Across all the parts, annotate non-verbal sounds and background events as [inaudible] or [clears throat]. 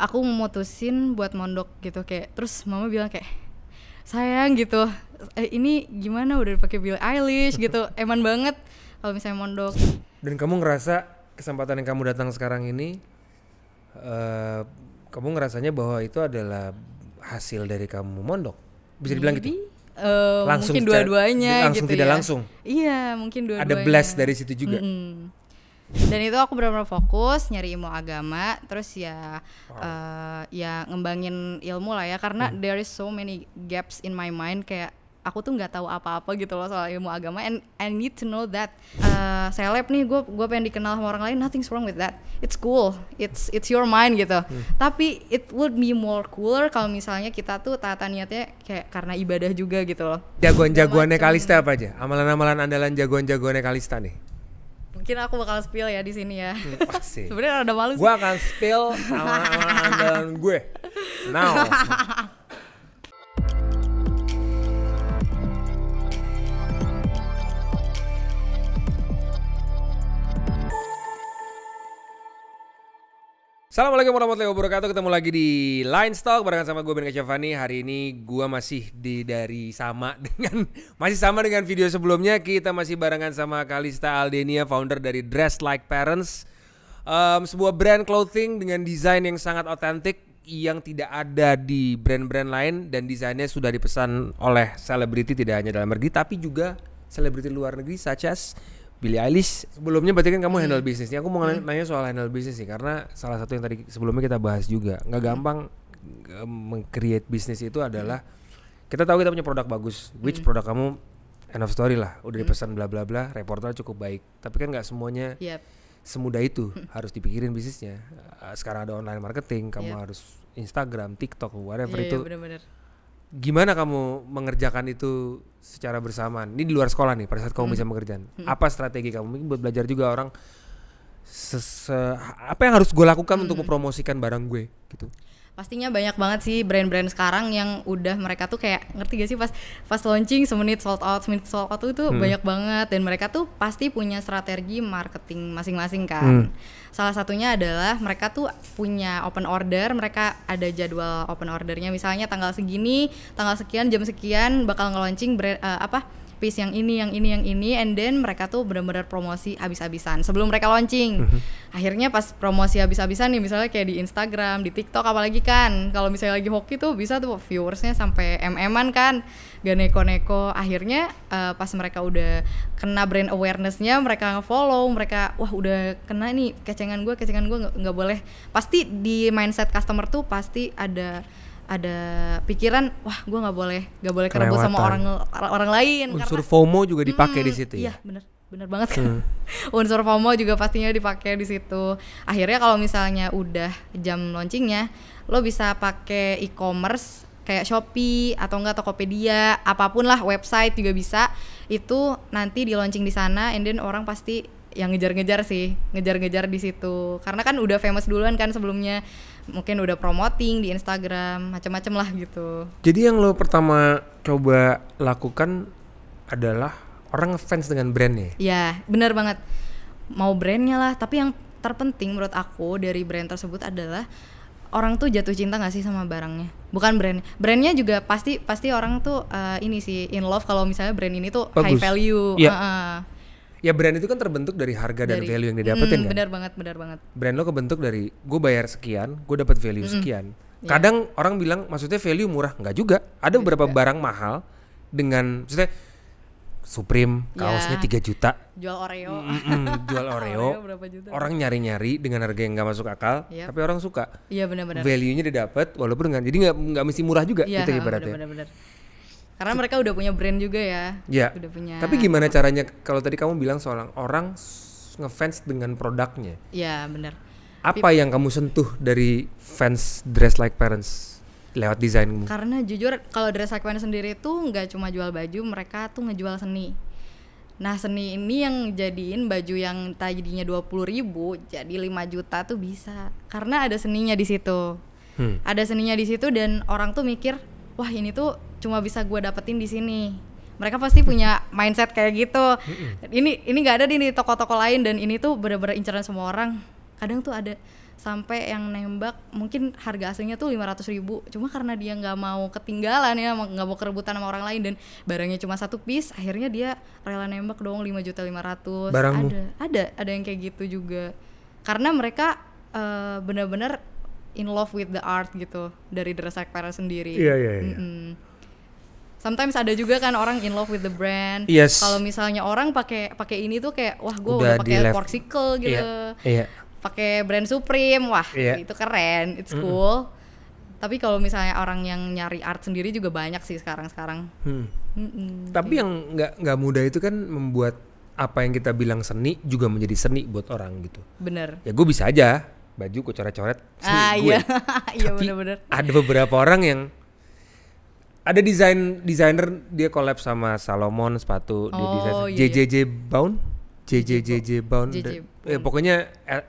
aku memutusin buat mondok gitu kayak terus mama bilang kayak sayang gitu eh, ini gimana udah pakai Bill Eilish gitu [laughs] eman banget kalau misalnya mondok dan kamu ngerasa kesempatan yang kamu datang sekarang ini uh, kamu ngerasanya bahwa itu adalah hasil dari kamu mondok bisa dibilang gitu? Maybe. gitu Uh, langsung mungkin dua-duanya langsung gitu tidak ya. langsung iya mungkin dua-duanya ada blast dari situ juga mm -hmm dan itu aku benar-benar fokus nyari ilmu agama terus ya wow. uh, ya ngembangin ilmu lah ya karena hmm. there is so many gaps in my mind kayak aku tuh nggak tahu apa-apa gitu loh soal ilmu agama and I need to know that uh, seleb nih gue gue pengen dikenal sama orang lain nothing's wrong with that it's cool it's it's your mind gitu hmm. tapi it would be more cooler kalau misalnya kita tuh tata niatnya kayak karena ibadah juga gitu loh jagoan jagoannya kalista apa aja amalan amalan andalan jagoan jagoannya kalista nih mungkin aku bakal spill ya di sini ya. Hmm, [laughs] pasti. Sebenarnya ada malu sih. Gue akan spill dan gue. Now. [laughs] Assalamualaikum warahmatullahi wabarakatuh. Ketemu lagi di Line Stock barengan sama gue Ben Kasyafani. Hari ini gue masih di dari sama [laughs] dengan masih sama dengan video sebelumnya. Kita masih barengan sama Kalista Aldenia, founder dari Dress Like Parents. Um, sebuah brand clothing dengan desain yang sangat otentik yang tidak ada di brand-brand lain dan desainnya sudah dipesan oleh selebriti tidak hanya dalam negeri tapi juga selebriti luar negeri such as Billie Eilish. Sebelumnya berarti kan kamu hmm. bisnis. bisnisnya. Aku mau hmm. nanya soal handle bisnis sih karena salah satu yang tadi sebelumnya kita bahas juga nggak hmm. gampang hmm. mengcreate bisnis itu adalah hmm. kita tahu kita punya produk bagus, which hmm. produk kamu end of story lah, udah hmm. dipesan bla bla bla, reporter cukup baik. Tapi kan nggak semuanya yep. semudah itu harus dipikirin bisnisnya. Eh, sekarang ada online marketing, kamu yep. harus Instagram, TikTok, whatever yeah, iya, itu. Yeah, bener -bener gimana kamu mengerjakan itu secara bersamaan? Ini di luar sekolah nih pada saat kamu hmm. bisa mengerjakan. Hmm. Apa strategi kamu? Mungkin buat belajar juga orang Ses apa yang harus gue lakukan hmm. untuk mempromosikan barang gue gitu. Pastinya banyak banget sih brand-brand sekarang yang udah mereka tuh kayak ngerti gak sih pas pas launching semenit sold out, semenit sold out tuh, itu hmm. banyak banget dan mereka tuh pasti punya strategi marketing masing-masing kan. Hmm. Salah satunya adalah mereka tuh punya open order, mereka ada jadwal open ordernya misalnya tanggal segini, tanggal sekian, jam sekian bakal ngelaunching uh, apa piece yang ini yang ini yang ini and then mereka tuh benar-benar promosi habis-habisan sebelum mereka launching mm-hmm. akhirnya pas promosi habis-habisan nih misalnya kayak di Instagram di TikTok apalagi kan kalau misalnya lagi hoki tuh bisa tuh viewersnya sampai mm-an kan gak neko-neko akhirnya uh, pas mereka udah kena brand awarenessnya mereka follow mereka wah udah kena nih kecengan gue kecengan gue nggak boleh pasti di mindset customer tuh pasti ada ada pikiran wah gue nggak boleh nggak boleh kerabu sama orang orang lain unsur karena, FOMO juga hmm, dipakai hmm, di situ ya iya bener bener banget hmm. [laughs] unsur FOMO juga pastinya dipakai di situ akhirnya kalau misalnya udah jam launchingnya lo bisa pakai e-commerce kayak Shopee atau enggak Tokopedia apapun lah website juga bisa itu nanti di launching di sana and then orang pasti yang ngejar-ngejar sih ngejar-ngejar di situ karena kan udah famous duluan kan sebelumnya mungkin udah promoting di Instagram macam-macam lah gitu jadi yang lo pertama coba lakukan adalah orang fans dengan brandnya ya iya, benar banget mau brandnya lah tapi yang terpenting menurut aku dari brand tersebut adalah orang tuh jatuh cinta gak sih sama barangnya? Bukan brand. Brandnya juga pasti pasti orang tuh uh, ini sih in love kalau misalnya brand ini tuh Bagus. high value. Yeah. Iya. Uh -uh ya brand itu kan terbentuk dari harga dari, dan value yang didapetin mm, kan benar banget benar banget brand lo kebentuk dari gue bayar sekian gue dapat value mm. sekian yeah. kadang orang bilang maksudnya value murah nggak juga ada Gak iya beberapa juga. barang mahal dengan maksudnya Supreme iya. kaosnya yeah. 3 juta jual Oreo mm -mm, jual [laughs] Oreo, Oreo berapa juta? orang nyari-nyari dengan harga yang nggak masuk akal yep. Iya. tapi orang suka iya yeah, benar-benar value-nya didapat walaupun dengan, jadi nggak nggak mesti murah juga yeah, gitu ibaratnya bener karena mereka udah punya brand juga ya. Iya. Udah punya. Tapi gimana caranya kalau tadi kamu bilang soal orang ngefans dengan produknya? Iya, benar. Apa Tapi, yang kamu sentuh dari fans Dress Like Parents lewat desainmu? Karena jujur kalau Dress Like Parents sendiri tuh nggak cuma jual baju, mereka tuh ngejual seni. Nah seni ini yang jadiin baju yang tadinya dua puluh ribu jadi 5 juta tuh bisa karena ada seninya di situ. Hmm. Ada seninya di situ dan orang tuh mikir wah ini tuh cuma bisa gue dapetin di sini mereka pasti punya mindset kayak gitu ini ini nggak ada di toko-toko lain dan ini tuh bener-bener inceran semua orang kadang tuh ada sampai yang nembak mungkin harga aslinya tuh lima ratus ribu cuma karena dia nggak mau ketinggalan ya nggak mau kerebutan sama orang lain dan barangnya cuma satu piece akhirnya dia rela nembak dong lima juta lima ratus ada ada ada yang kayak gitu juga karena mereka uh, eh, benar-benar in love with the art gitu dari dress parents sendiri iya iya iya sometimes ada juga kan orang in love with the brand. Yes. Kalau misalnya orang pakai pakai ini tuh kayak wah gue udah, udah pakai Porsicle iya, gitu. Iya. iya. Pakai brand Supreme, wah iya. itu keren, it's cool. Mm Tapi kalau misalnya orang yang nyari art sendiri juga banyak sih sekarang-sekarang. Hmm. Mm -mm, Tapi yang nggak nggak mudah itu kan membuat apa yang kita bilang seni juga menjadi seni buat orang gitu. Bener. Ya gue bisa aja baju gue coret-coret ah, gue. Iya. [laughs] iya bener -bener. ada beberapa orang yang ada desain desainer dia collab sama Salomon sepatu oh, di desain iya, JJJ iya. Bound, JJJJ Bound. JJ. ya pokoknya eh,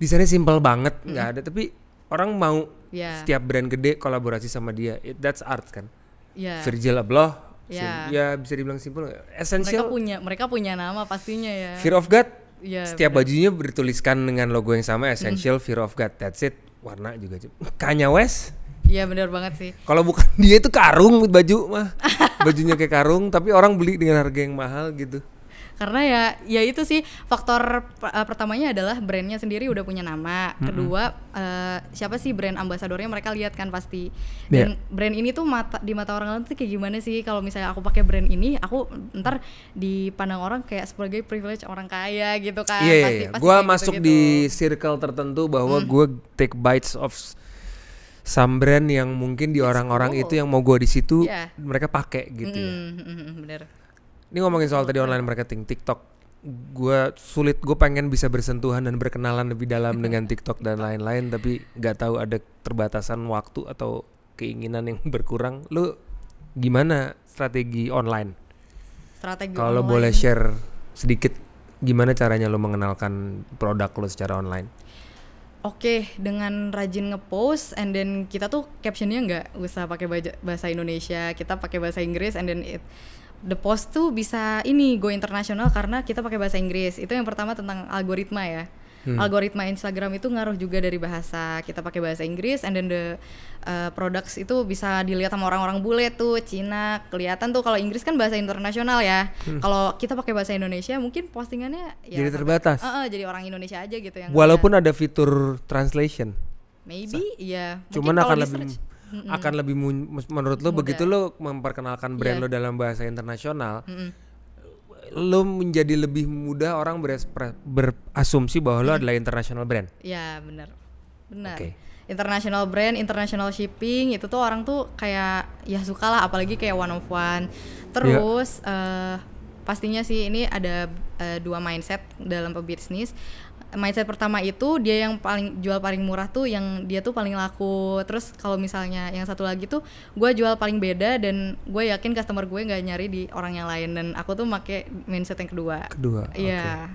desainnya simpel banget, nggak mm ada tapi orang mau yeah. setiap brand gede kolaborasi sama dia. It, that's art kan. Yeah. Virgil Abloh Yeah. Ya bisa dibilang simpel. Essential. Mereka punya mereka punya nama pastinya ya. Fear of God. Yeah, Setiap bener. bajunya bertuliskan dengan logo yang sama Essential mm. Fear of God. That's it. Warna juga. Kanye West Iya benar banget sih. Kalau bukan [laughs] dia itu karung baju mah. Bajunya kayak karung tapi orang beli dengan harga yang mahal gitu. Karena ya ya itu sih faktor uh, pertamanya adalah brandnya sendiri udah punya nama. Mm-hmm. Kedua uh, siapa sih brand ambasadornya mereka lihat kan pasti. Iya. Dan brand ini tuh mata di mata orang lain tuh kayak gimana sih kalau misalnya aku pakai brand ini aku ntar dipandang orang kayak sebagai privilege orang kaya gitu kan. Iya. iya pasti, yeah, pasti Gue masuk gitu -gitu. di circle tertentu bahwa mm. gue take bites of some yang mungkin di orang-orang cool. itu yang mau gue di situ yeah. mereka pakai gitu mm, ya. Mm-hmm, mm-hmm, bener. Ini ngomongin soal tadi online marketing TikTok, gue sulit gue pengen bisa bersentuhan dan berkenalan lebih dalam [laughs] dengan TikTok dan lain-lain, tapi nggak tahu ada terbatasan waktu atau keinginan yang berkurang. Lu gimana strategi online? Strategi Kalau boleh share sedikit gimana caranya lo mengenalkan produk lo secara online? oke okay, dengan rajin ngepost and then kita tuh captionnya nggak usah pakai bahasa Indonesia kita pakai bahasa Inggris and then it, the post tuh bisa ini go internasional karena kita pakai bahasa Inggris itu yang pertama tentang algoritma ya hmm. algoritma Instagram itu ngaruh juga dari bahasa kita pakai bahasa Inggris and then the uh, products itu bisa dilihat sama orang-orang bule tuh Cina kelihatan tuh kalau Inggris kan bahasa internasional ya hmm. kalau kita pakai bahasa Indonesia mungkin postingannya ya jadi terbatas uh, uh, jadi orang Indonesia aja gitu yang walaupun ada fitur translation maybe iya ya cuman akan lebih akan lebih menurut lo Mudah. begitu lo memperkenalkan brand yeah. lo dalam bahasa internasional mm -mm lo menjadi lebih mudah orang berasumsi bahwa lo hmm. adalah international brand. Ya benar, benar. Okay. International brand, international shipping itu tuh orang tuh kayak ya suka lah, apalagi kayak one of one. Terus yeah. Ya. uh, pastinya sih ini ada uh, dua mindset dalam pebisnis mindset pertama itu dia yang paling jual paling murah tuh yang dia tuh paling laku terus kalau misalnya yang satu lagi tuh gue jual paling beda dan gue yakin customer gue nggak nyari di orang yang lain dan aku tuh make mindset yang kedua kedua iya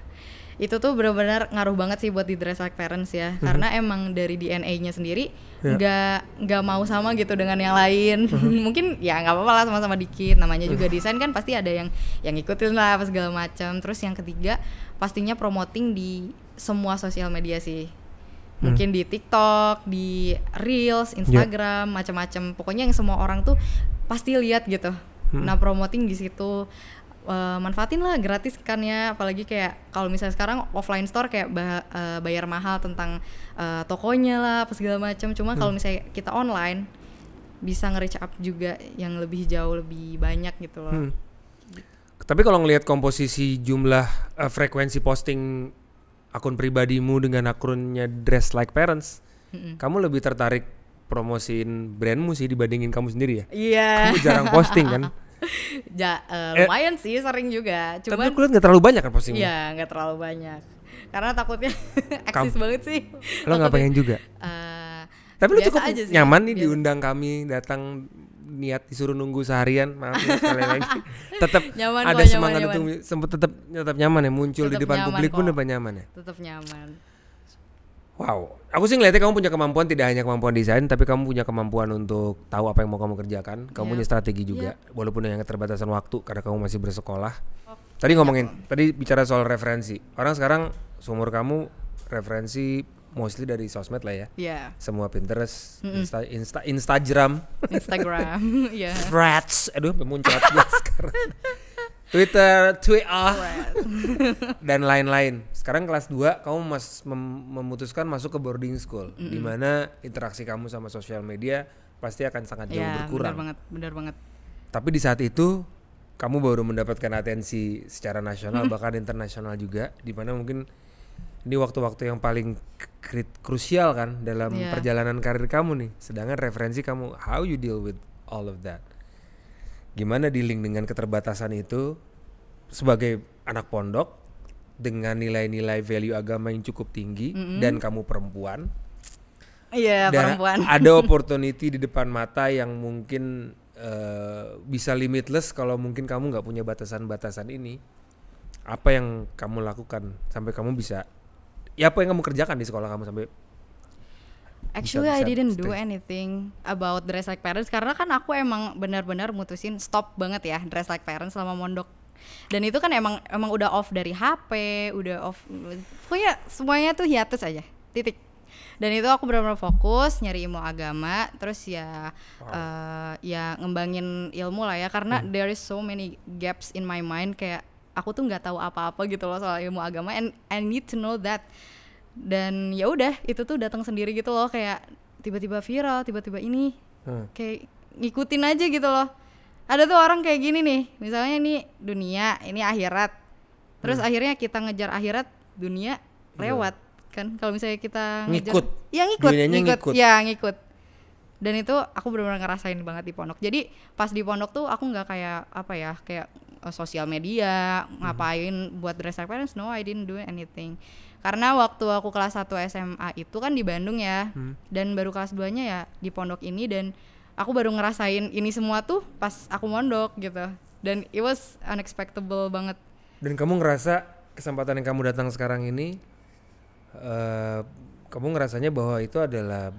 okay. itu tuh benar-benar ngaruh banget sih buat di dress like parents ya mm-hmm. karena emang dari DNA-nya sendiri ya. nggak yeah. nggak mau sama gitu dengan yang lain mm-hmm. [laughs] mungkin ya nggak apa-apa lah sama-sama dikit namanya juga mhm. desain kan pasti ada yang yang ikutin lah apa segala macam terus yang ketiga pastinya promoting di semua sosial media sih hmm. mungkin hmm. di TikTok, di Reels, ya. Instagram, yeah. macam-macam. Pokoknya yang semua orang tuh pasti lihat gitu. Hmm. Nah, promoting di situ uh, manfaatin lah gratis kan ya, apalagi kayak kalau misalnya sekarang offline store kayak bah, uh, bayar mahal tentang uh, tokonya lah, apa segala macam. Cuma hmm. kalau misalnya kita online bisa nge-reach up juga yang lebih jauh, lebih banyak gitu loh. Hmm. Tapi kalau ngelihat komposisi jumlah uh, frekuensi posting akun pribadimu dengan akunnya dress like parents, mm-hmm. kamu lebih tertarik promosiin brandmu sih dibandingin kamu sendiri ya? Iya. Yeah. Kamu jarang posting kan? [laughs] ja, uh, lumayan eh, sih, sering juga. Cuman, tapi aku lihat gak terlalu banyak kan postingnya? Iya, gak terlalu banyak. Karena takutnya [laughs] eksis banget sih. Lo gak pengen juga? Uh, tapi lu cukup aja sih, nyaman nih biasa. diundang kami datang niat disuruh nunggu seharian maaf ya, sekali lagi [laughs] tetap nyaman ada semangat nyaman, untuk sempat tetap tetap nyaman ya muncul tetep di depan publik pun tetap nyaman ya tetap nyaman Wow, aku sih ngeliatnya kamu punya kemampuan tidak hanya kemampuan desain, tapi kamu punya kemampuan untuk tahu apa yang mau kamu kerjakan. Kamu yeah. punya strategi juga, yeah. walaupun dengan keterbatasan waktu karena kamu masih bersekolah. Oh, tadi ngomongin, yeah. tadi bicara soal referensi. Orang sekarang seumur kamu referensi mostly dari sosmed lah ya. Yeah. Semua Pinterest, mm -mm. Insta, Insta, Instagram, Instagram, [laughs] yeah. Threads, aduh muncrat [laughs] sekarang. Twitter, Twitter, dan lain-lain. Sekarang kelas 2 kamu mas, mem memutuskan masuk ke boarding school, mm -hmm. di mana interaksi kamu sama sosial media pasti akan sangat jauh yeah, iya, berkurang. Benar banget, benar banget. Tapi di saat itu kamu baru mendapatkan atensi secara nasional bahkan internasional juga, di mana mungkin ini waktu-waktu yang paling krusial kan dalam yeah. perjalanan karir kamu nih. Sedangkan referensi kamu how you deal with all of that. Gimana dealing dengan keterbatasan itu sebagai anak pondok dengan nilai-nilai value agama yang cukup tinggi mm -hmm. dan kamu perempuan. Iya, yeah, perempuan. [laughs] ada opportunity di depan mata yang mungkin uh, bisa limitless kalau mungkin kamu nggak punya batasan-batasan ini. Apa yang kamu lakukan sampai kamu bisa ya apa yang kamu kerjakan di sekolah kamu sampai Actually I didn't stay. do anything about dress like parents karena kan aku emang benar-benar mutusin stop banget ya dress like parents selama mondok. Dan itu kan emang emang udah off dari HP, udah off pokoknya semuanya tuh hiatus aja. Titik. Dan itu aku benar-benar fokus nyari ilmu agama, terus ya wow. uh, ya ngembangin ilmu lah ya karena hmm. there is so many gaps in my mind kayak aku tuh nggak tahu apa-apa gitu loh soal ilmu agama and I need to know that dan ya udah itu tuh datang sendiri gitu loh kayak tiba-tiba viral tiba-tiba ini hmm. kayak ngikutin aja gitu loh ada tuh orang kayak gini nih misalnya ini dunia ini akhirat terus hmm. akhirnya kita ngejar akhirat dunia iya. lewat hmm. kan kalau misalnya kita ngejar, ngikut ya ngikut, Dunianya ngikut ngikut ya ngikut dan itu aku benar-benar ngerasain banget di pondok jadi pas di pondok tuh aku nggak kayak apa ya kayak Eh, sosial media, hmm. ngapain buat dress up parents. No, I didn't do anything. Karena waktu aku kelas 1 SMA itu kan di Bandung ya. Hmm. Dan baru kelas 2-nya ya di pondok ini dan aku baru ngerasain ini semua tuh pas aku mondok gitu. Dan it was unexpected banget. Dan kamu ngerasa kesempatan yang kamu datang sekarang ini uh, kamu ngerasanya bahwa itu adalah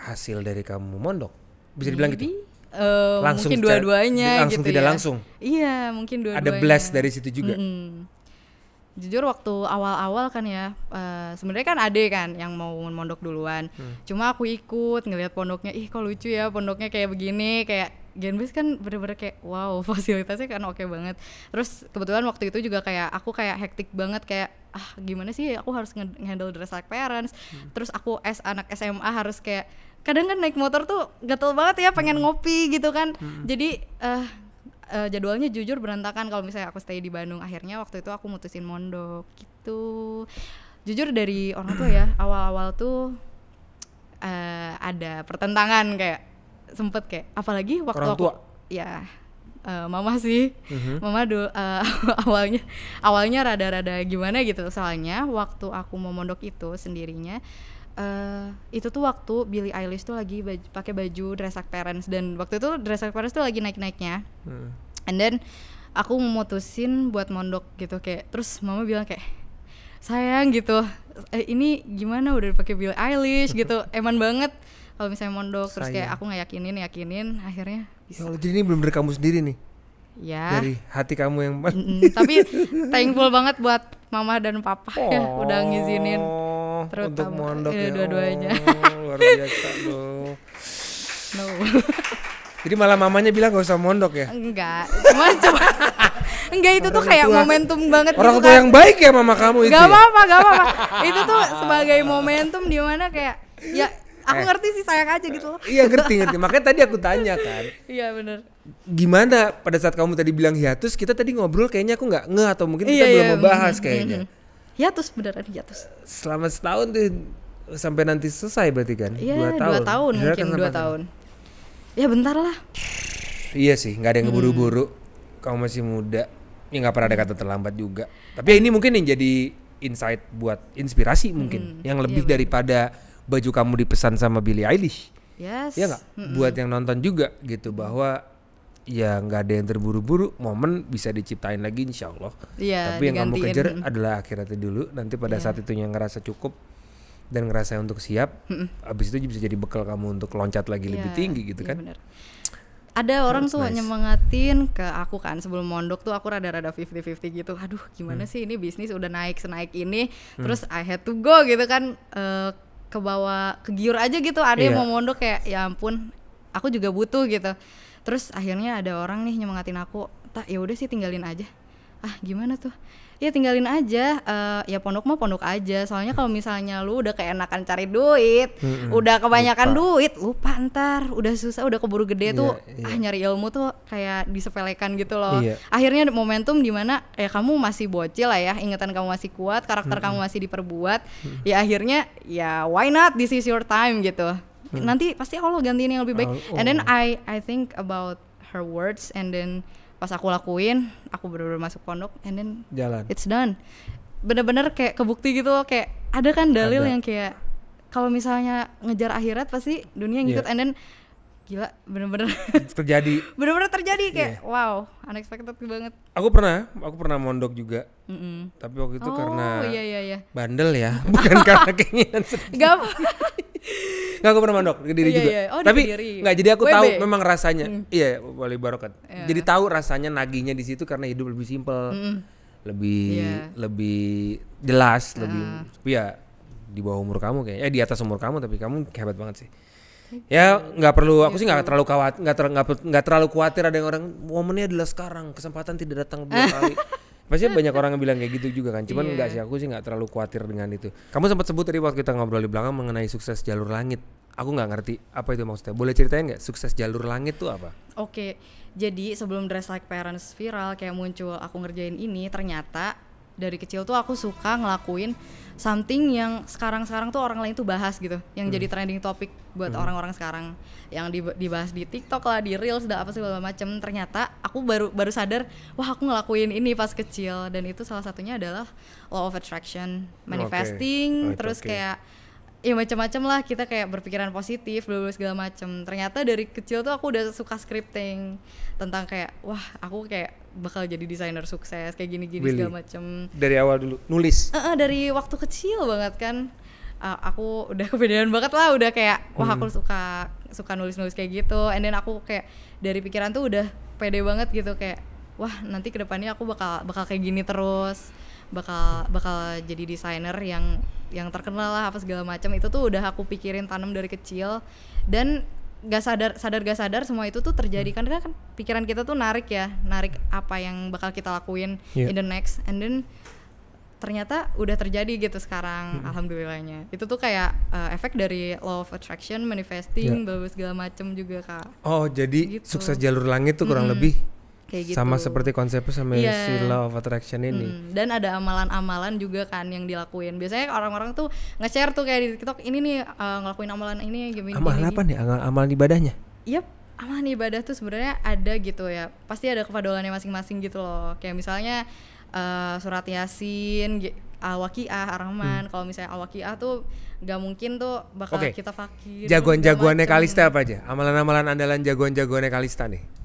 hasil dari kamu mondok? Bisa dibilang gitu? Maybe. gitu? uh, langsung mungkin dua-duanya langsung gitu tidak ya. langsung iya mungkin dua-duanya ada bless dari situ juga mm -hmm. jujur waktu awal-awal kan ya uh, sebenarnya kan ade kan yang mau mondok duluan hmm. cuma aku ikut ngelihat pondoknya ih kok lucu ya pondoknya kayak begini kayak Genbis kan bener-bener kayak wow [laughs] fasilitasnya kan oke okay banget terus kebetulan waktu itu juga kayak aku kayak hektik banget kayak ah gimana sih aku harus ngehandle dress like parents hmm. terus aku as anak SMA harus kayak kadang kan naik motor tuh gatel banget ya pengen hmm. ngopi gitu kan hmm. jadi uh, uh, jadwalnya jujur berantakan kalau misalnya aku stay di Bandung akhirnya waktu itu aku mutusin mondok gitu jujur dari orang tua ya [clears throat] awal-awal tuh uh, ada pertentangan kayak sempet kayak apalagi waktu orang tua. aku ya uh, mama sih mm-hmm. mama do, uh, [laughs] awalnya awalnya rada-rada gimana gitu soalnya waktu aku mau mondok itu sendirinya uh, itu tuh waktu Billie Eilish tuh lagi baj pakai baju dress up parents dan waktu itu dress up parents tuh lagi naik-naiknya hmm. and then aku memutusin buat mondok gitu kayak terus mama bilang kayak sayang gitu eh, ini gimana udah pakai Billie Eilish gitu [laughs] eman banget kalau misalnya mondok sayang. terus kayak aku nggak yakinin yakinin akhirnya bisa. Oh, jadi ini belum dari kamu sendiri nih ya dari hati kamu yang mm -mm, tapi thankful banget buat mama dan papa oh. ya udah ngizinin oh. Terutama, untuk mondok ya, dua-duanya. Oh, luar biasa loh. No. Jadi malah mamanya bilang gak usah mondok ya? Enggak, cuma coba. [laughs] Enggak itu orang tuh kayak tua, momentum banget Orang gitu tua kan. yang baik ya mama kamu itu Gak ya? apa-apa, gak apa-apa Itu tuh sebagai momentum di mana kayak Ya aku eh. ngerti sih sayang aja gitu loh Iya ngerti, ngerti Makanya tadi aku tanya kan Iya benar. Gimana pada saat kamu tadi bilang hiatus Kita tadi ngobrol kayaknya aku nggak nge Atau mungkin kita iya, belum iya, membahas kayaknya mm-hmm hiatus beneran hiatus. Selama setahun tuh sampai nanti selesai berarti kan? Iya, dua tahun, dua tahun Beneran mungkin dua tahun. Ya bentar lah. Iya sih, nggak ada yang hmm. buru-buru. Hmm. Kamu masih muda. Ya nggak pernah ada kata terlambat juga. Tapi ya ini mungkin yang jadi insight buat inspirasi mungkin, hmm. yang iya, lebih iya, daripada baju kamu dipesan sama Billie Eilish. Yes. Ya nggak. Hmm. Buat yang nonton juga gitu bahwa ya nggak ada yang terburu-buru momen bisa diciptain lagi insya Allah ya, tapi yang kamu kejar adalah akhiratnya dulu nanti pada ya. saat itu yang ngerasa cukup dan ngerasa untuk siap abis itu bisa jadi bekal kamu untuk loncat lagi ya, lebih tinggi gitu ya, kan bener. ada orang oh, tuh nice. nyemangatin ke aku kan sebelum mondok tuh aku rada-rada 50-50 gitu aduh gimana hmm. sih ini bisnis udah naik senaik ini hmm. terus I had to go gitu kan e, ke bawah kegiur aja gitu ada yang iya. mau mondok kayak ya ampun aku juga butuh gitu terus akhirnya ada orang nih nyemangatin aku tak ya udah sih tinggalin aja ah gimana tuh ya tinggalin aja uh, ya pondok mah pondok aja soalnya kalau misalnya lu udah keenakan cari duit hmm, udah kebanyakan lupa. duit lupa ntar udah susah udah keburu gede yeah, tuh yeah. ah nyari ilmu tuh kayak disepelekan gitu loh yeah. akhirnya momentum dimana ya kamu masih bocil lah ya ingatan kamu masih kuat karakter hmm. kamu masih diperbuat hmm. ya akhirnya ya why not this is your time gitu hmm. nanti pasti Allah gantiin yang lebih baik oh, oh. and then oh. I I think about her words and then pas aku lakuin aku benar-benar masuk pondok and then jalan it's done bener-bener kayak kebukti gitu loh kayak ada kan dalil ada. yang kayak kalau misalnya ngejar akhirat pasti dunia ngikut yeah. and then gila bener-bener [laughs] terjadi bener-bener terjadi kayak yeah. wow unexpected banget aku pernah aku pernah mondok juga mm -mm. tapi waktu itu oh, karena iya, iya, iya. bandel ya [laughs] bukan karena keinginan sendiri nggak aku pernah mondok diri iya, juga iya. iya. Oh, tapi nggak jadi aku WB. tahu memang rasanya mm. iya wali barokat yeah. Iya. jadi tahu rasanya naginya di situ karena hidup lebih simple mm -mm. lebih yeah. lebih jelas uh. lebih tapi ah. ya di bawah umur kamu kayak eh di atas umur kamu tapi kamu hebat banget sih ya nggak perlu aku sih nggak gitu. terlalu khawat nggak ter, nggak terlalu khawatir ada yang orang momennya adalah sekarang kesempatan tidak datang dua [laughs] kali pasti banyak orang yang bilang kayak gitu juga kan cuman yeah. sih aku sih nggak terlalu khawatir dengan itu kamu sempat sebut tadi waktu kita ngobrol di belakang mengenai sukses jalur langit aku nggak ngerti apa itu maksudnya boleh ceritain nggak sukses jalur langit tuh apa oke okay. jadi sebelum dress like parents viral kayak muncul aku ngerjain ini ternyata dari kecil tuh aku suka ngelakuin something yang sekarang-sekarang tuh orang lain tuh bahas gitu, yang hmm. jadi trending topic buat orang hmm. orang-orang sekarang, yang dibahas di TikTok lah, di reels, dan apa segala macem. Ternyata aku baru baru sadar, wah aku ngelakuin ini pas kecil, dan itu salah satunya adalah law of attraction, manifesting, okay. terus okay. kayak ya macam-macam lah kita kayak berpikiran positif berbagai segala macam ternyata dari kecil tuh aku udah suka scripting tentang kayak wah aku kayak bakal jadi desainer sukses kayak gini-gini really? segala macam dari awal dulu nulis uh, uh, dari waktu kecil banget kan uh, aku udah kepedean banget lah udah kayak wah aku hmm. suka suka nulis-nulis kayak gitu and then aku kayak dari pikiran tuh udah pede banget gitu kayak wah nanti kedepannya aku bakal bakal kayak gini terus bakal bakal jadi desainer yang yang terkenal lah apa segala macam itu tuh udah aku pikirin tanam dari kecil dan gak sadar sadar gak sadar semua itu tuh terjadi hmm. karena kan pikiran kita tuh narik ya narik apa yang bakal kita lakuin yeah. in the next and then ternyata udah terjadi gitu sekarang hmm. alhamdulillahnya itu tuh kayak uh, efek dari law of attraction manifesting yeah. segala macem juga kak oh jadi gitu. sukses jalur langit tuh kurang hmm. lebih kayak gitu. Sama seperti konsepnya sama yeah. si law of attraction ini. Hmm. Dan ada amalan-amalan juga kan yang dilakuin. Biasanya orang-orang tuh nge-share tuh kayak di TikTok ini nih uh, ngelakuin amalan ini gimana Amalan gini, apa gini. nih? Amal amalan ibadahnya? Yep, amalan ibadah tuh sebenarnya ada gitu ya. Pasti ada kepadolannya masing-masing gitu loh. Kayak misalnya uh, surat yasin, Al-Waqiah, Ar-Rahman. Hmm. Kalau misalnya Al-Waqiah tuh gak mungkin tuh bakal okay. kita fakir. Jagoan-jagoannya Kalista apa aja? Amalan-amalan andalan jagoan-jagoannya Kalista nih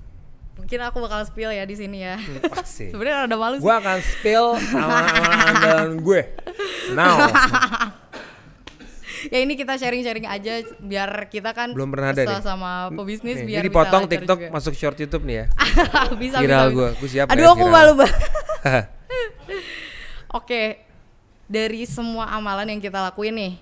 mungkin aku bakal spill ya di sini ya. Hmm, [laughs] Sebenarnya ada malu sih. Gue akan spill dan gue. Now. [laughs] ya ini kita sharing-sharing aja biar kita kan belum pernah ada deh. sama hmm, pebisnis nih, biar ini dipotong TikTok juga. masuk short YouTube nih ya. [laughs] bisa viral bisa. Gue, Gua siap. Aduh ya, aku malu banget. Oke, dari semua amalan yang kita lakuin nih,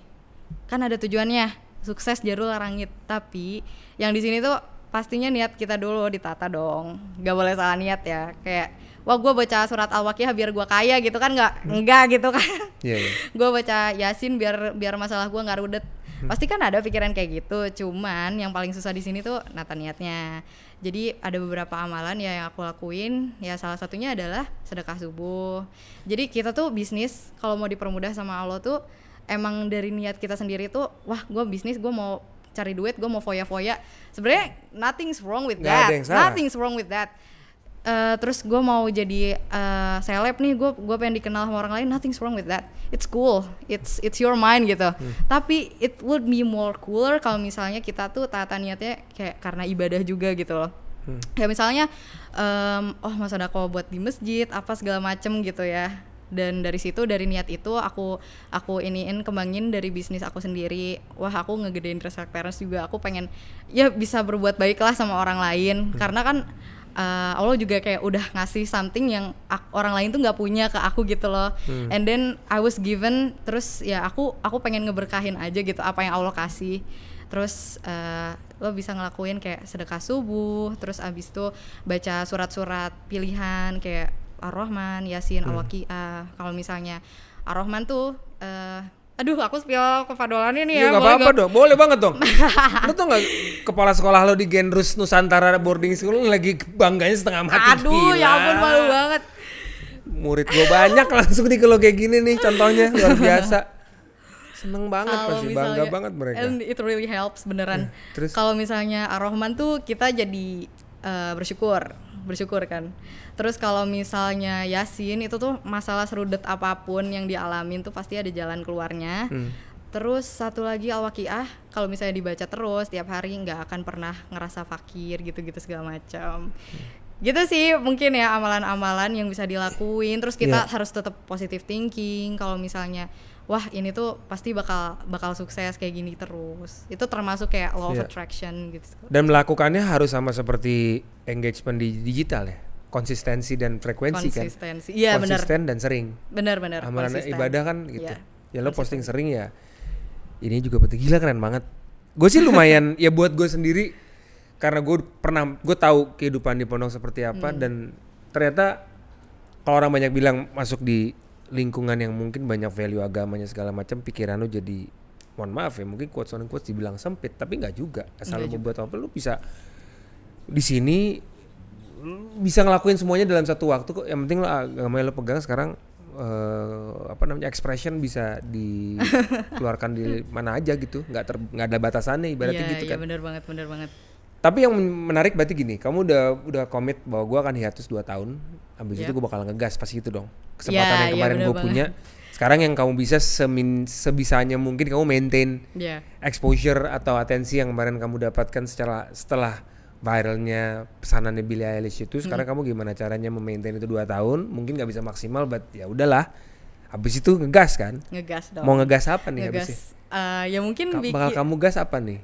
kan ada tujuannya sukses jarul langit. Tapi yang di sini tuh pastinya niat kita dulu ditata dong nggak boleh salah niat ya kayak wah gue baca surat al waqiah biar gue kaya gitu kan nggak hmm. enggak gitu kan yeah, yeah. gue baca yasin biar biar masalah gue nggak rudet hmm. pasti kan ada pikiran kayak gitu cuman yang paling susah di sini tuh nata niatnya jadi ada beberapa amalan ya yang aku lakuin ya salah satunya adalah sedekah subuh jadi kita tuh bisnis kalau mau dipermudah sama allah tuh emang dari niat kita sendiri tuh wah gue bisnis gue mau cari duit gue mau foya-foya sebenarnya nothing's wrong with that nothing's, wrong with that Uh, terus gue mau jadi uh, seleb nih gue gue pengen dikenal sama orang lain nothing's wrong with that it's cool it's it's your mind gitu hmm. tapi it would be more cooler kalau misalnya kita tuh tata niatnya kayak karena ibadah juga gitu loh hmm. ya misalnya um, oh masa ada kok buat di masjid apa segala macem gitu ya dan dari situ dari niat itu aku aku iniin kembangin dari bisnis aku sendiri wah aku ngegedein respect parents juga aku pengen ya bisa berbuat baik lah sama orang lain hmm. karena kan uh, Allah juga kayak udah ngasih something yang aku, orang lain tuh nggak punya ke aku gitu loh. Hmm. And then I was given terus ya aku aku pengen ngeberkahin aja gitu apa yang Allah kasih. Terus uh, lo bisa ngelakuin kayak sedekah subuh, terus abis itu baca surat-surat pilihan kayak Ar-Rahman, Yasin, hmm. Al-Waqiah. Kalau misalnya Ar-Rahman tuh uh, aduh aku spill kepadolannya nih iya, ya. Iya apa-apa dong, boleh banget dong. [laughs] lu tuh gak kepala sekolah lo di Genrus Nusantara boarding school lagi bangganya setengah mati. Aduh, ya gila. ya ampun malu banget. Murid gue banyak langsung nih kalau kayak gini nih contohnya luar biasa. Seneng banget kalo pasti misalnya, bangga banget mereka. And it really helps beneran. Yeah, hmm, Kalau misalnya Ar-Rahman tuh kita jadi uh, bersyukur bersyukur kan terus kalau misalnya Yasin itu tuh masalah serudet apapun yang dialamin tuh pasti ada jalan keluarnya hmm. Terus satu lagi al-waqiah kalau misalnya dibaca terus tiap hari nggak akan pernah ngerasa fakir gitu-gitu segala macam. Hmm. Gitu sih mungkin ya amalan-amalan yang bisa dilakuin. Terus kita yeah. harus tetap positive thinking kalau misalnya wah ini tuh pasti bakal bakal sukses kayak gini terus itu termasuk kayak law yeah. of iya. attraction gitu dan melakukannya harus sama seperti engagement di digital ya konsistensi dan frekuensi kan? konsistensi. kan iya benar konsisten dan sering benar benar amalan ibadah kan gitu ya, ya lo posting sering ya ini juga betul gila keren banget gue sih lumayan [laughs] ya buat gue sendiri karena gue pernah gue tahu kehidupan di pondok seperti apa hmm. dan ternyata kalau orang banyak bilang masuk di lingkungan yang mungkin banyak value agamanya segala macam pikiran lu jadi mohon maaf ya mungkin kuat on kuat dibilang sempit tapi nggak juga asal lu buat apa lu bisa di sini bisa ngelakuin semuanya dalam satu waktu kok yang penting lo agama lo pegang sekarang uh, apa namanya expression bisa [laughs] dikeluarkan di mana aja gitu nggak ter nggak ada batasannya ibaratnya yeah, gitu iya, kan bener banget bener banget tapi yang menarik berarti gini, kamu udah udah komit bahwa gue akan hiatus 2 tahun. Habis yeah. itu iya. gue bakal ngegas pasti gitu dong. Kesempatan yeah, yang iya, kemarin yeah, gue punya. Sekarang yang kamu bisa semin, sebisanya mungkin kamu maintain yeah. exposure atau atensi yang kemarin kamu dapatkan secara setelah viralnya pesanannya Billie Eilish itu. Hmm. Sekarang hmm. kamu gimana caranya memaintain itu 2 tahun? Mungkin gak bisa maksimal, but ya udahlah. Habis itu ngegas kan? Ngegas dong. Mau ngegas apa nih ngegas, habis Uh, eh, ya mungkin Ka bakal kamu gas apa nih?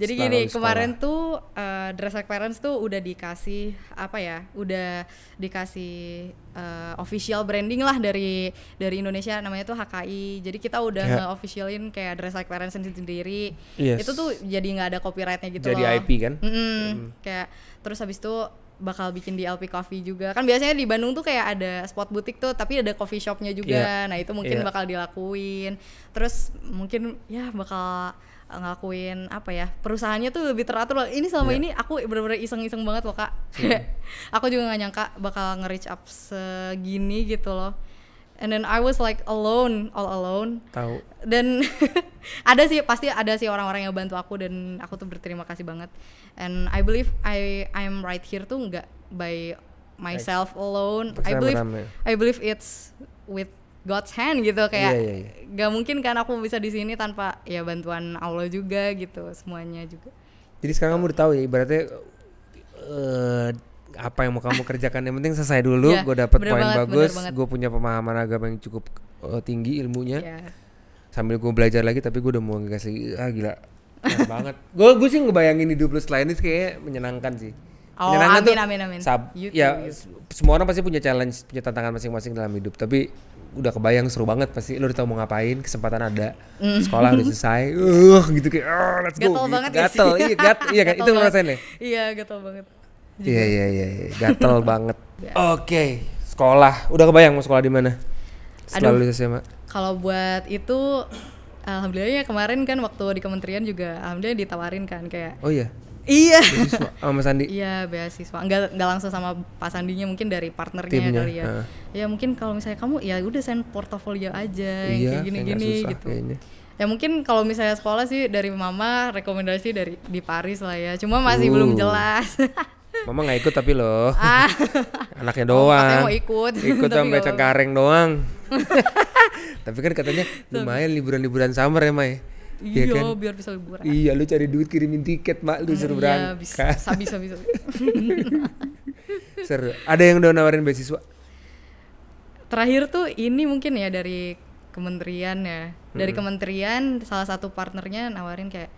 Jadi gini, sekolah. kemarin tuh uh, like Parents tuh udah dikasih apa ya? Udah dikasih uh, official branding lah dari dari Indonesia namanya tuh HKI. Jadi kita udah yeah. nge-officialin kayak Dress like Parents sendiri. Yes. Itu tuh jadi nggak ada copyrightnya gitu jadi loh. Jadi IP kan? Mm -hmm. mm. Kayak terus habis itu bakal bikin di LP Coffee juga. Kan biasanya di Bandung tuh kayak ada spot butik tuh, tapi ada coffee shopnya juga. Yeah. Nah itu mungkin yeah. bakal dilakuin. Terus mungkin ya bakal ngakuin apa ya perusahaannya tuh lebih teratur loh ini selama yeah. ini aku bener-bener iseng-iseng banget loh kak yeah. [laughs] aku juga gak nyangka bakal nge-reach up segini gitu loh and then I was like alone all alone tahu dan [laughs] ada sih pasti ada sih orang-orang yang bantu aku dan aku tuh berterima kasih banget and I believe I I'm right here tuh nggak by myself alone I believe ya. I believe it's with God's hand gitu kayak yeah, yeah, yeah. gak mungkin kan aku bisa di sini tanpa ya bantuan Allah juga gitu semuanya juga. Jadi sekarang kamu udah tahu ya berarti uh, eh, apa yang mau kamu kerjakan yang penting selesai dulu, yeah, gue dapet poin bagus, gue punya pemahaman agama yang cukup uh, tinggi ilmunya. Yeah. Sambil gue belajar lagi tapi gue udah mau ngasih ah gila [laughs] banget. Gue gue sih ngebayangin hidup lu setelah ini kayaknya menyenangkan sih. Oh, menyenangkan amin, tuh amin, amin. Sab, you ya semua orang pasti punya challenge, punya tantangan masing-masing dalam hidup. Tapi udah kebayang seru banget pasti lo udah tau mau ngapain kesempatan ada mm. sekolah udah selesai uh gitu kayak oh, let's gatel go gatel gitu. banget ya gatel iya gat [laughs] iya kan itu ngerasain ya iya gatel banget iya iya, iya iya gatel [laughs] banget iya. oke sekolah udah kebayang mau sekolah di mana setelah lulus SMA kalau buat itu alhamdulillah ya kemarin kan waktu di kementerian juga alhamdulillah ditawarin kan kayak oh iya Iya. Beasiswa sama Sandi. Iya, beasiswa. Enggak enggak langsung sama Pak Sandinya mungkin dari partnernya Timnya, kali ya. Uh. Ya mungkin kalau misalnya kamu ya udah send portofolio aja iya, kayak gini-gini gitu. Kayaknya. Ya mungkin kalau misalnya sekolah sih dari mama rekomendasi dari di Paris lah ya. Cuma masih uh. belum jelas. [laughs] Mama nggak ikut tapi loh. [laughs] Ah. Anaknya oh, doang. Katanya mau ikut. Ikut [laughs] sampai Cengkareng doang. tapi kan katanya lumayan liburan-liburan summer ya, Mai. Iya, ya kan? biar bisa liburan. Iya, lu cari duit kirimin tiket, Mak, lu suruh berangkat. Iya, kan? bisa, bisa, bisa, bisa. [laughs] Seru. Ada yang udah nawarin beasiswa? Terakhir tuh ini mungkin ya dari kementerian ya. Dari hmm. kementerian salah satu partnernya nawarin kayak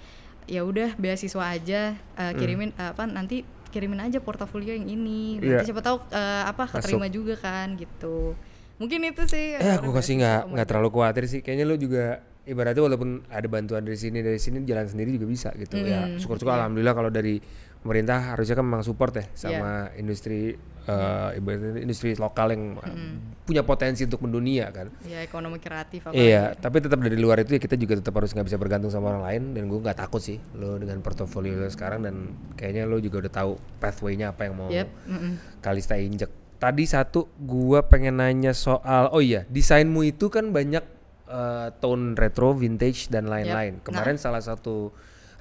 ya udah beasiswa aja uh, kirimin hmm. apa nanti kirimin aja portofolio yang ini. Nanti yeah. siapa tahu uh, apa keterima juga kan gitu. Mungkin itu sih. Eh, aku kasih nggak nggak terlalu khawatir sih. Kayaknya lu juga ibaratnya walaupun ada bantuan dari sini dari sini jalan sendiri juga bisa gitu mm. ya syukur-syukur yeah. alhamdulillah kalau dari pemerintah harusnya kan memang support ya sama yeah. industri uh, ibaratnya industri lokal yang mm. punya potensi untuk mendunia kan ya yeah, ekonomi kreatif apa iya tapi tetap dari luar itu ya kita juga tetap harus nggak bisa bergantung sama orang lain dan gue nggak takut sih lo dengan portofolio lo sekarang dan kayaknya lo juga udah tahu pathwaynya apa yang mau yep. mm -mm. Kalista injek tadi satu gua pengen nanya soal oh iya desainmu itu kan banyak uh, tone retro, vintage dan lain-lain. Yep. Kemarin nah. salah satu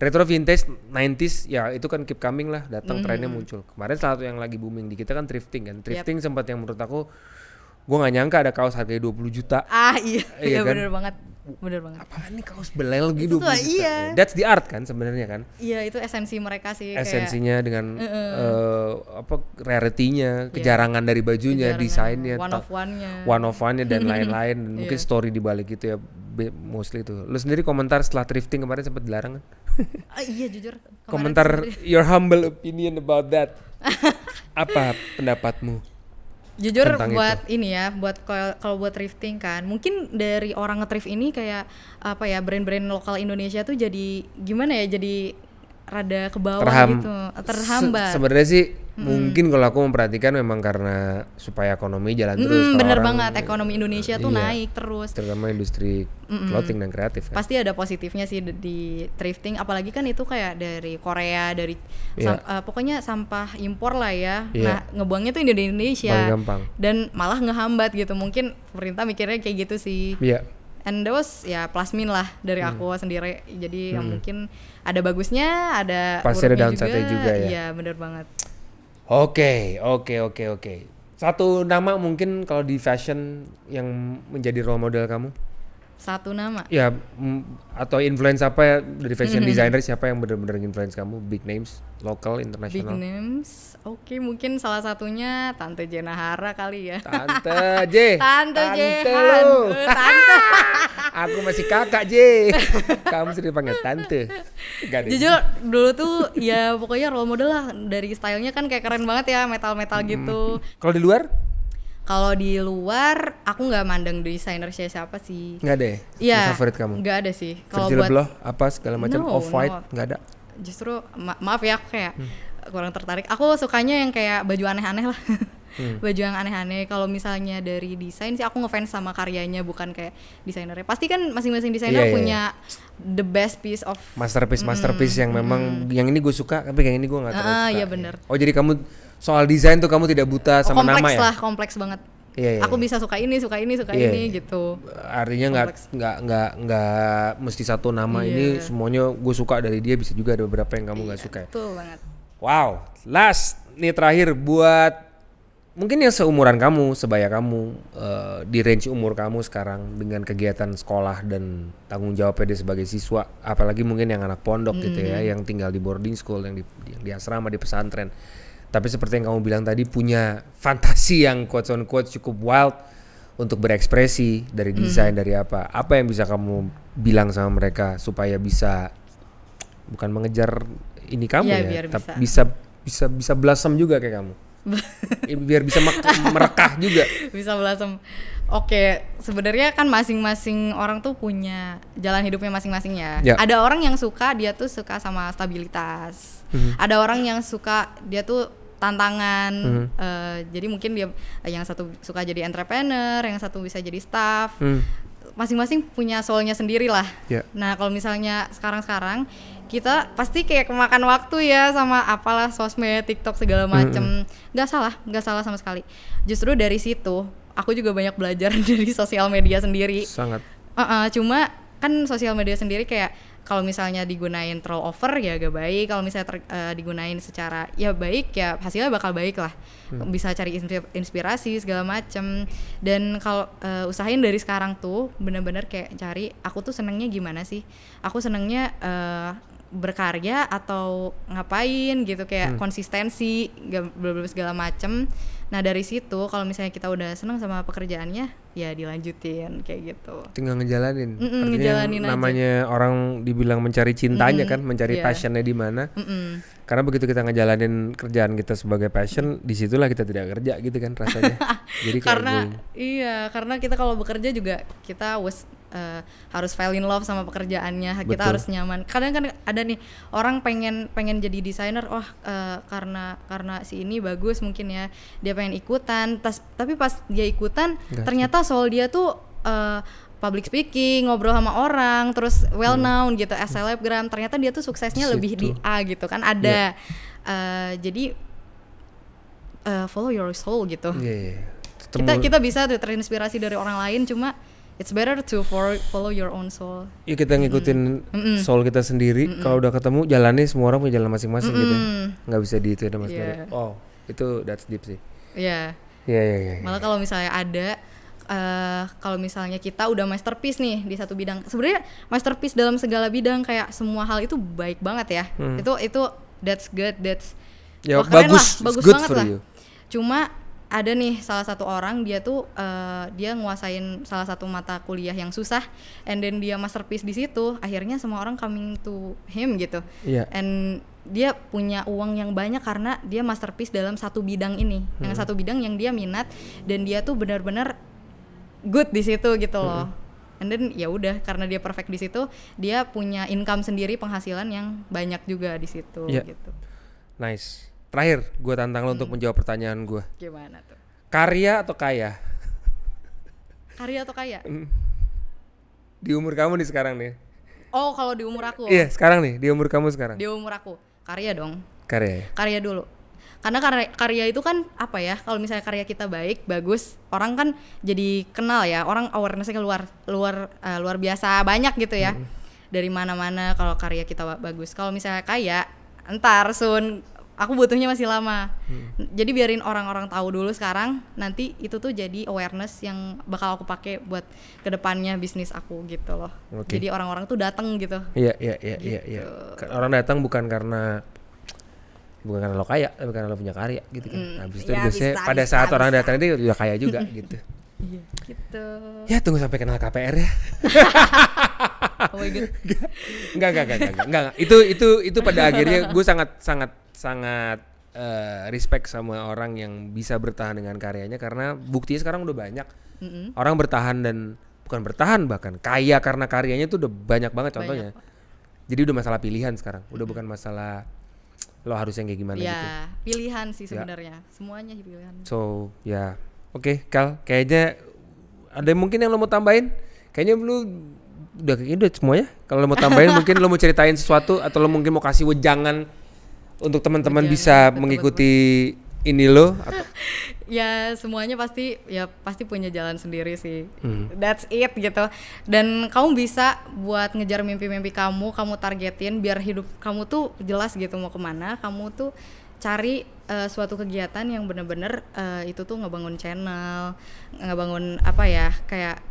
retro vintage 90s ya itu kan keep coming lah datang mm trennya muncul. Kemarin salah satu yang lagi booming di kita kan thrifting kan. Thrifting yep. sempat yang menurut aku gue gak nyangka ada kaos harganya 20 juta. Ah iya, iya, iya kan? bener banget. Bener banget. Apaan nih kaos belel gitu? Itu tuh, iya. That's the art kan sebenarnya kan? Iya itu esensi mereka sih. Esensinya dengan uh, uh, apa rarity-nya, yeah. kejarangan dari bajunya, kejarangan, desainnya, one of one-nya, one of one-nya dan [laughs] lain-lain. dan mungkin iya. story di balik itu ya mostly itu. Lu sendiri komentar setelah thrifting kemarin sempat dilarang kan? uh, [laughs] iya jujur. Komentar your humble opinion about that. [laughs] apa pendapatmu? jujur buat itu. ini ya buat kalau buat thrifting kan mungkin dari orang ngetrif ini kayak apa ya brand-brand lokal Indonesia tuh jadi gimana ya jadi rada ke bawah Terham, gitu, eh, terhambat. Se Sebenarnya sih hmm. mungkin kalau aku memperhatikan memang karena supaya ekonomi jalan hmm, terus. Bener orang, banget, ekonomi Indonesia iya, tuh naik terus. Terutama industri hmm. clothing dan kreatif. Kan? Pasti ada positifnya sih di thrifting, apalagi kan itu kayak dari Korea, dari yeah. Iya. uh, pokoknya sampah impor lah ya. Yeah. Nah ngebuangnya tuh di Indonesia. gampang. Dan malah ngehambat gitu, mungkin pemerintah mikirnya kayak gitu sih. Iya. Yeah and was ya plus min lah dari hmm. aku sendiri jadi ya hmm. yang mungkin ada bagusnya ada pasti ada downside juga, juga ya iya bener banget oke okay, oke okay, oke okay, oke satu nama mungkin kalau di fashion yang menjadi role model kamu satu nama. Ya mm, atau influence apa ya dari fashion mm -hmm. designer siapa yang benar-benar influence kamu? Big names, lokal, internasional. Big names. Oke, okay, mungkin salah satunya Tante Jenahara kali ya. Tante [laughs] J. Tante, J. Tante. Tante. [laughs] Aku masih kakak J. kamu sering panggil Tante. Gak Jujur dulu tuh ya pokoknya role model lah dari stylenya kan kayak keren banget ya metal-metal hmm. gitu. Kalau di luar? Kalau di luar aku nggak mandang desainer siapa sih. Nggak ada. ya? Iya. favorit kamu? Nggak ada sih. Kalau buat loh, apa segala macam no, off white nggak ada. Justru ma maaf ya aku kayak hmm. kurang tertarik. Aku sukanya yang kayak baju aneh-aneh lah. hmm. [laughs] baju yang aneh-aneh kalau misalnya dari desain sih aku ngefans sama karyanya bukan kayak desainernya pasti kan masing-masing desainer yeah, iya, punya yeah, the best piece of masterpiece masterpiece mm, yang memang mm. yang ini gue suka tapi yang ini gue nggak ah, terlalu ah, suka iya bener. oh jadi kamu soal desain tuh kamu tidak buta oh, sama nama ya? Kompleks lah, kompleks banget. Iya, iya, aku iya. bisa suka ini, suka ini, suka iya, ini iya. gitu. Artinya nggak nggak nggak nggak mesti satu nama iya. ini semuanya gue suka dari dia bisa juga ada beberapa yang kamu nggak iya, suka. Ya? Betul banget. Wow, last nih terakhir buat mungkin yang seumuran kamu, sebaya kamu uh, di range umur kamu sekarang dengan kegiatan sekolah dan tanggung jawabnya dia sebagai siswa, apalagi mungkin yang anak pondok hmm. gitu ya, hmm. yang tinggal di boarding school, yang di yang di asrama, di pesantren tapi seperti yang kamu bilang tadi punya fantasi yang quote on quote cukup wild untuk berekspresi dari hmm. desain mm. dari apa. Apa yang bisa kamu bilang sama mereka supaya bisa bukan mengejar ini kamu iya, ya, ya tapi bisa. bisa bisa bisa juga kayak kamu. [laughs] biar bisa merekah juga. Bisa belasem Oke, sebenarnya kan masing-masing orang tuh punya jalan hidupnya masing-masing ya. Yeah. Ada orang yang suka dia tuh suka sama stabilitas. Mm -hmm. Ada orang yang suka dia tuh tantangan. Hmm. Uh, jadi mungkin dia eh, yang satu suka jadi entrepreneur, yang satu bisa jadi staff. Mm. Masing-masing punya soalnya sendiri lah. Yeah. Nah kalau misalnya sekarang-sekarang kita pasti kayak kemakan waktu ya sama apalah sosmed, TikTok segala hmm, macem. Mm-hmm. Gak salah, gak salah sama sekali. Justru dari situ aku juga banyak belajar [laughs] dari sosial media sendiri. Sangat. Uh-uh, cuma kan sosial media sendiri kayak kalau misalnya digunain troll over ya agak baik kalau misalnya ter, uh, digunain secara ya baik ya hasilnya bakal baik lah hmm. bisa cari inspirasi segala macem dan kalau uh, usahain dari sekarang tuh bener-bener kayak cari aku tuh senengnya gimana sih aku senengnya uh, berkarya atau ngapain gitu kayak hmm. konsistensi berbagai segala macem nah dari situ kalau misalnya kita udah seneng sama pekerjaannya ya dilanjutin kayak gitu tinggal ngejalanin mm -mm, ngejalanin namanya aja. orang dibilang mencari cintanya mm -mm, kan mencari yeah. passionnya di mana mm -mm. karena begitu kita ngejalanin kerjaan kita sebagai passion mm. disitulah kita tidak kerja gitu kan rasanya [laughs] jadi karena gue... iya karena kita kalau bekerja juga kita was Eh, harus fell in love sama pekerjaannya Betul. kita harus nyaman kadang kan ada nih orang pengen pengen jadi desainer oh uh, karena karena si ini bagus mungkin ya dia pengen ikutan tas, tapi pas dia ikutan Gak. ternyata soal dia tuh uh, public speaking, ngobrol sama orang, terus well known gitu, as selebgram. Ternyata dia tuh suksesnya Situ. lebih di A gitu kan ada. Yeah. Iya. Uh, jadi uh, follow your soul gitu. Yeah, iya, iya, yeah. Kita kita bisa terinspirasi dari orang lain, cuma it's better to follow, follow your own soul. Iya kita ngikutin mm. hmm soul kita sendiri. mm hmm Kalau udah ketemu jalani semua orang punya jalan masing-masing mm hmm gitu. Ya. Nggak bisa itu mas sekali. Yeah. Oh, itu that's deep sih. Iya. Iya iya iya. Malah kalau misalnya ada uh, kalau misalnya kita udah masterpiece nih di satu bidang. Sebenarnya masterpiece dalam segala bidang kayak semua hal itu baik banget ya. Hmm. Itu itu that's good, that's Ya, oh, bagus, lah, bagus banget for lah. You. Cuma ada nih salah satu orang dia tuh uh, dia nguasain salah satu mata kuliah yang susah and then dia masterpiece di situ akhirnya semua orang coming to him gitu yeah. and dia punya uang yang banyak karena dia masterpiece dalam satu bidang ini hmm. yang satu bidang yang dia minat dan dia tuh benar-benar good di situ gitu loh hmm. and then ya udah karena dia perfect di situ dia punya income sendiri penghasilan yang banyak juga di situ yeah. gitu nice Terakhir, gue tantang lo hmm. untuk menjawab pertanyaan gue. Gimana tuh? Karya atau kaya? Karya atau kaya? [laughs] Hmm. Di umur kamu nih sekarang nih. Oh, kalau di umur aku. Iya, sekarang nih, di umur kamu sekarang. Di umur aku. Karya dong. Karya. Ya? Karya dulu. Karena karya, karya itu kan apa ya? Kalau misalnya karya kita baik, bagus, orang kan jadi kenal ya. Orang awarenessnya luar luar uh, eh, luar biasa banyak gitu ya. Hmm. Dari mana-mana kalau karya kita bagus. Kalau misalnya kaya, entar sun aku butuhnya masih lama. Hmm. Jadi biarin orang-orang tahu dulu sekarang, nanti itu tuh jadi awareness yang bakal aku pakai buat kedepannya bisnis aku gitu loh. Okay. Jadi orang-orang tuh datang gitu. Iya iya iya, iya, iya. gitu. iya. Orang datang bukan karena bukan karena lo kaya, tapi karena lo punya karya gitu kan. Hmm, Habis itu ya, biasanya bisa, pada bisa, saat bisa. orang datang itu udah ya kaya juga [laughs] gitu. Iya, gitu. Ya tunggu sampai kenal KPR ya. [laughs] oh my god. Enggak enggak enggak enggak enggak. Itu itu itu pada akhirnya gue sangat sangat sangat uh, respect sama orang yang bisa bertahan dengan karyanya karena buktinya sekarang udah banyak mm -hmm. orang bertahan dan bukan bertahan bahkan kaya karena karyanya tuh udah banyak banget contohnya. Banyak. Jadi udah masalah pilihan sekarang, udah bukan masalah lo harus yang kayak gimana ya, gitu. pilihan sih ya. sebenarnya. Ya. Semuanya pilihan. So, ya. Yeah. Oke, okay, Kal, kayaknya ada mungkin yang lo mau tambahin? Kayaknya lo udah kayaknya udah semuanya. Kalau lo mau tambahin [laughs] mungkin lo mau ceritain sesuatu atau lo mungkin mau kasih wejangan untuk teman-teman iya, bisa mengikuti ini lo? [laughs] ya semuanya pasti ya pasti punya jalan sendiri sih. Hmm. That's it gitu. Dan kamu bisa buat ngejar mimpi-mimpi kamu, kamu targetin biar hidup kamu tuh jelas gitu mau kemana. Kamu tuh cari uh, suatu kegiatan yang bener-bener uh, itu tuh ngebangun channel, ngebangun apa ya kayak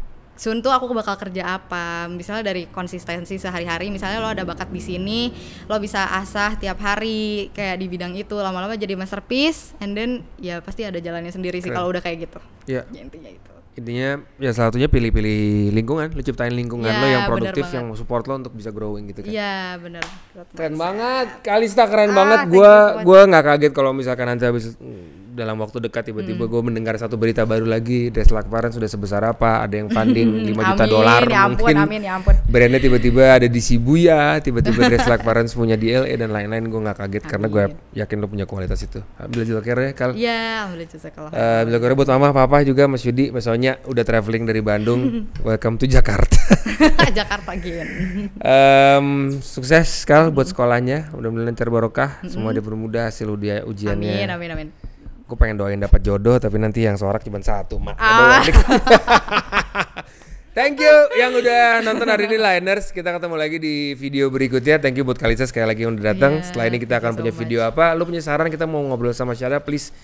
soon tuh aku bakal kerja apa misalnya dari konsistensi sehari-hari misalnya lo ada bakat di sini lo bisa asah tiap hari kayak di bidang itu lama-lama jadi masterpiece and then ya pasti ada jalannya sendiri sih kalau udah kayak gitu yeah. ya intinya itu intinya ya salah satunya pilih-pilih lingkungan lu ciptain lingkungan ya, lo yang produktif yang support lo untuk bisa growing gitu kan iya benar. keren banget Kalista keren ah, banget gue gue nggak kaget kalau misalkan nanti habis dalam waktu dekat tiba-tiba hmm. gue mendengar satu berita baru lagi Deslak parents sudah sebesar apa ada yang funding 5 hmm. juta dolar ya mungkin amin, ya ampun. brandnya tiba-tiba ada di Shibuya tiba-tiba Deslak [laughs] parents punya di LA dan lain-lain gue nggak kaget amin. karena gue yakin lo punya kualitas itu alhamdulillah kira ya kal ya alhamdulillah jazakallah alhamdulillah eh, buat mama papa juga mas Yudi mas Sonya udah traveling dari Bandung [laughs] welcome to Jakarta [laughs] Jakarta gen um, sukses kal buat hmm. sekolahnya mudah-mudahan lancar barokah hmm. semua dipermudah hasil ujiannya amin amin amin gue pengen doain dapat jodoh tapi nanti yang sorak cuma satu mak ah. [laughs] Thank you yang udah nonton hari ini Liners. Kita ketemu lagi di video berikutnya. Thank you buat Kalisa sekali lagi yang udah datang. Yeah, Setelah ini kita akan so punya much. video apa? Lu punya saran kita mau ngobrol sama siapa? Please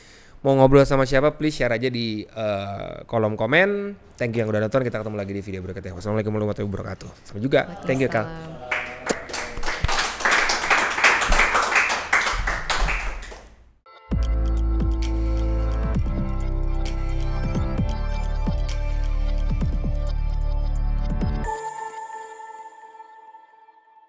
mau ngobrol sama siapa? Please share aja di uh, kolom komen. Thank you yang udah nonton. Kita ketemu lagi di video berikutnya. Wassalamualaikum warahmatullahi wabarakatuh. Sampai juga. Thank you Kak.